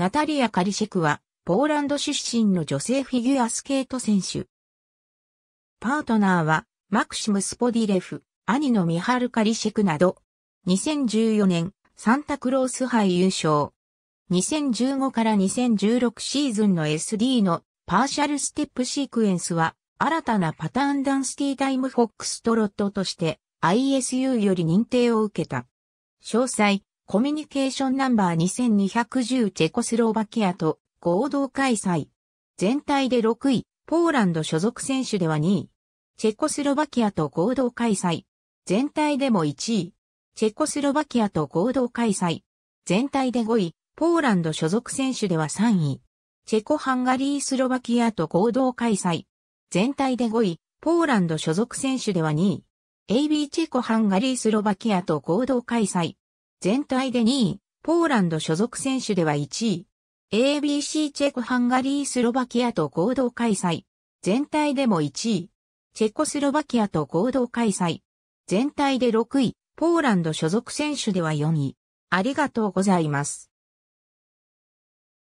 ナタリア・カリシェクは、ポーランド出身の女性フィギュアスケート選手。パートナーは、マクシム・スポディレフ、兄のミハル・カリシェクなど、2014年、サンタクロース杯優勝。2015から2016シーズンの SD のパーシャルステップシークエンスは、新たなパターンダンスティータイムフォックストロットとして ISU より認定を受けた。詳細、コミュニケーションナンバー2210チェコスロバキアと合同開催。全体で6位、ポーランド所属選手では2位。チェコスロバキアと合同開催。全体でも1位。チェコスロバキアと合同開催。全体で5位、ポーランド所属選手では3位。チェコハンガリースロバキアと合同開催。全体で5位、ポーランド所属選手では2位。AB チェコハンガリースロバキアと合同開催。全体で2位、ポーランド所属選手では1位。ABC チェコハンガリースロバキアと合同開催。全体でも1位。チェコスロバキアと合同開催。全体で6位。ポーランド所属選手では4位。ありがとうございます。